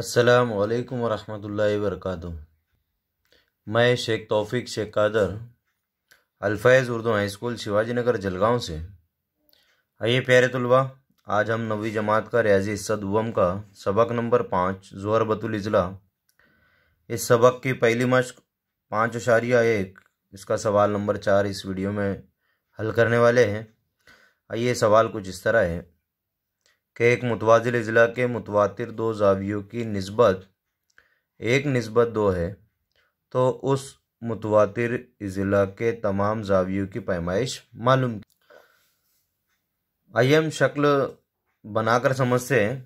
अस्सलाम वालेकुम वरहमतुल्लाहि वरकatuh मैं शेख तौफिक शेख कादर अलफ़ैज़ उर्दू हाई स्कूल शिवाजी नगर जलगाँव से आइए प्यारे तलबा आज हम नवी जमात का रियाजी हिस्सा दुवम का सबक नंबर पाँच जोहर बतुल इजला इस सबक की पहली मश्क पाँच अशारिया एक इसका सवाल नंबर चार इस वीडियो में हल करने वाले हैं आइए सवाल कुछ इस तरह है के एक मुतवाज़िल अज़ला के मुतवातिर दो जावियों की नस्बत एक नस्बत दो है तो उस मुतवातिर अज़ला के तमाम जावियों की पैमाइश मालूम आइए हम शक्ल बनाकर समझते हैं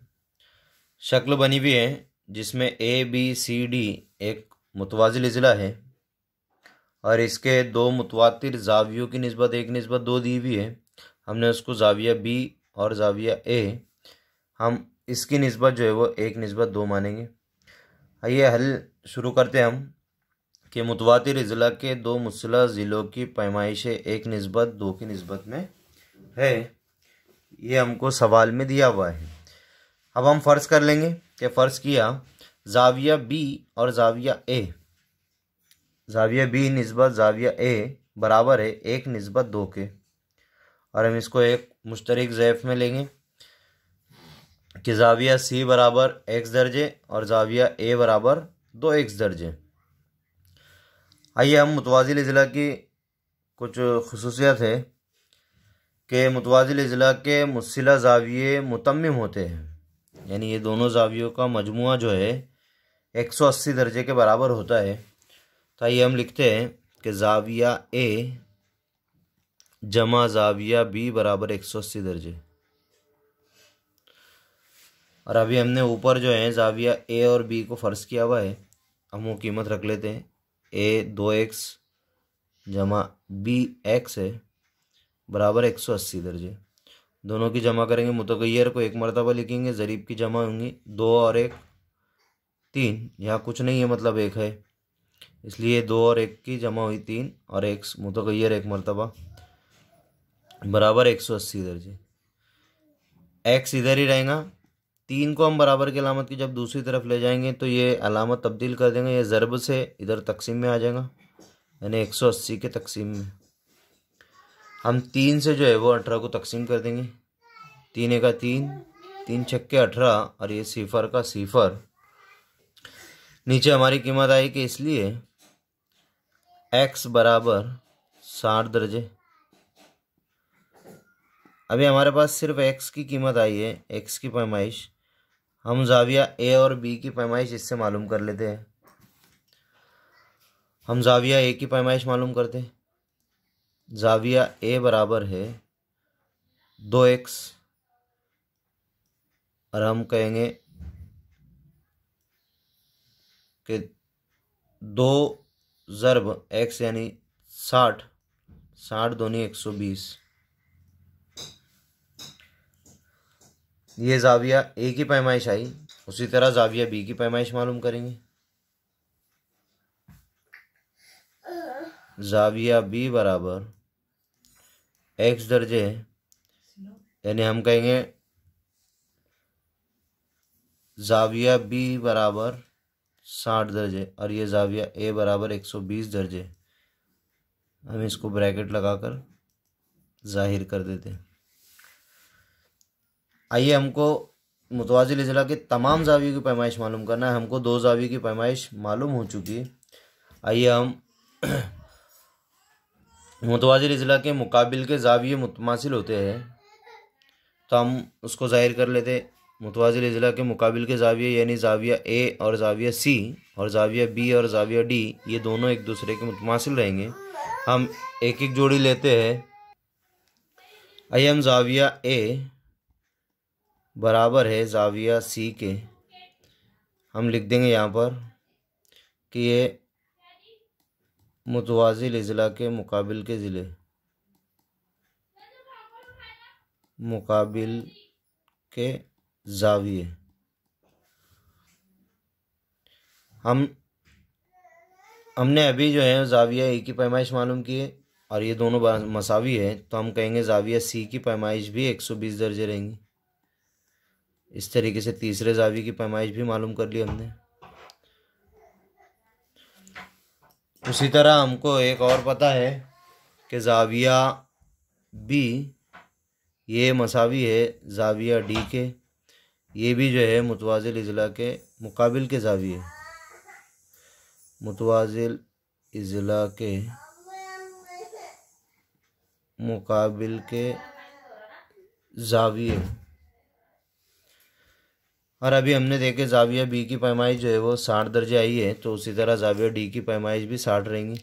शक्ल बनी हुई है जिसमें ए बी सी डी एक मुतवाज़िल अज़ला है और इसके दो मुतवा जावियों की नस्बत एक नस्बत दो दी हुई है हमने उसको जाविया बी और जाविया ए हम इसकी नस्बत जो है वो एक नस्बत दो मानेंगे आइए हल शुरू करते हैं हम कि मुतवा ज़िला के दो मुसला ज़िलों की पैमाइशें एक नस्बत दो की नस्बत में है ये हमको सवाल में दिया हुआ है अब हम फ़र्ज़ कर लेंगे कि फ़र्ज़ किया जाविया बी और जाविया ए जाविया बी नस्बत जाविया ए बराबर है एक नस्बत दो के और हम इसको एक मुश्तरक जैफ़ में लेंगे कि जाविया सी बराबर एक्स दर्जे और जाविया ए बराबर दो एक्स दर्जे आइए हम मुतवाजिल ज़िला की कुछ खसूसियात है कि मुतवाजिल ज़िला के मुसिला जाविये मुतम होते हैं यानी ये दोनों जावियों का मजमु जो है एक सौ अस्सी दर्जे के बराबर होता है तो आइए हम लिखते हैं कि जाविया ए जमा जाविया बी बराबर एक सौ अस्सी दर्जे और अभी हमने ऊपर जो है जाविया ए और बी को फ़र्ज किया हुआ है हम वो कीमत रख लेते हैं ए दो एक्स जमा बी एक्स है बराबर एक सौ अस्सी दर्जे दोनों की जमा करेंगे मुतगैर को एक मरतबा लिखेंगे ज़रीब की जमा होंगी दो और एक तीन यहाँ कुछ नहीं है मतलब एक है इसलिए दो और एक की जमा हुई तीन और एक मुतगैर एक मरतबा बराबर एक सौ अस्सी दर्जे एक्स इधर ही रहेगा तीन को हम बराबर की अलामत की जब दूसरी तरफ ले जाएंगे तो ये अलामत तब्दील कर देंगे ये ज़रब से इधर तकसीम में आ जाएगा यानी एक सौ अस्सी के तकसीम में हम तीन से जो है वो अठारह को तकसीम कर देंगे तीन का तीन तीन छक्के अठारह और ये सिफर का सिफर नीचे हमारी कीमत आई कि इसलिए एक्स बराबर साठ दर्जे अभी हमारे पास सिर्फ एक्स की कीमत आई है एक्स की पैमाइश हम जाविया ए और बी की पैमाइश इससे मालूम कर लेते हैं हम जाविया ए की पैमाइश मालूम करते हैं जाविया ए बराबर है दो एक्स और हम कहेंगे कि दो ज़रब एक्स यानी साठ साठ दोनी एक सौ बीस ये जाविया ए की पैमाइश आई उसी तरह जाविया बी की पैमाइश मालूम करेंगे जाविया बी बराबर एक्स दर्जे यानी हम कहेंगे जाविया बी बराबर साठ दर्जे और ये जाविया ए बराबर एक सौ बीस दर्जे हम इसको ब्रैकेट लगाकर जाहिर कर देते हैं आइए हमको मुतवाजिल अजला के तमाम जावियों की पैमाइश मालूम करना है हमको दो जावियों की पैमाइश मालूम हो चुकी आइए हम मुतवाजिल अजला के मुकाबिल के जाविये मुतमासिल होते हैं तो हम उसको ज़ाहिर कर लेते मुतवाजिल अजला के मुकाबिल के जाविये यानी जाविया ए और जाविया सी और जाविया बी और जाविया डी ये दोनों एक दूसरे के मुतमासिल रहेंगे हम एक एक जोड़ी लेते हैं आइए हम जाविया ए बराबर है जाविया सी के हम लिख देंगे यहाँ पर कि ये मुतवाजिल अज़ला के मुकाबिल के ज़िले मुकाबिल के जाविये हम हमने अभी जो है जाविया ए की पैमाइश मालूम की है और ये दोनों मसावी है तो हम कहेंगे जाविया सी की पैमाइश भी 120 दर्जे रहेंगी इस तरीके से तीसरे जावी की पैमाइश भी मालूम कर ली हमने उसी तरह हमको एक और पता है कि जाविया बी ये मसावी है जाविया डी के ये भी जो है मुतवाजिल अज़ला के मुकाबिल के है मुतवाजिल अज़ला के मुकाबिल के है और अभी हमने देखे जाविया बी की पैमाइश जो है वो साठ दर्जे आई है तो उसी तरह जाविया डी की पैमाइश भी साठ रहेंगी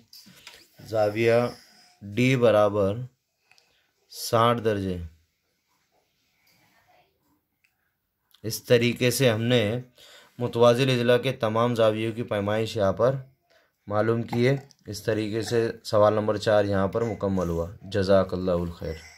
जाविया डी बराबर साठ दर्जे इस तरीके से हमने मुतवाजिल अजला के तमाम जावियों की पैमाइश यहाँ पर मालूम किए इस तरीके से सवाल नंबर चार यहाँ पर मुकम्मल हुआ जजाकल्लाखैर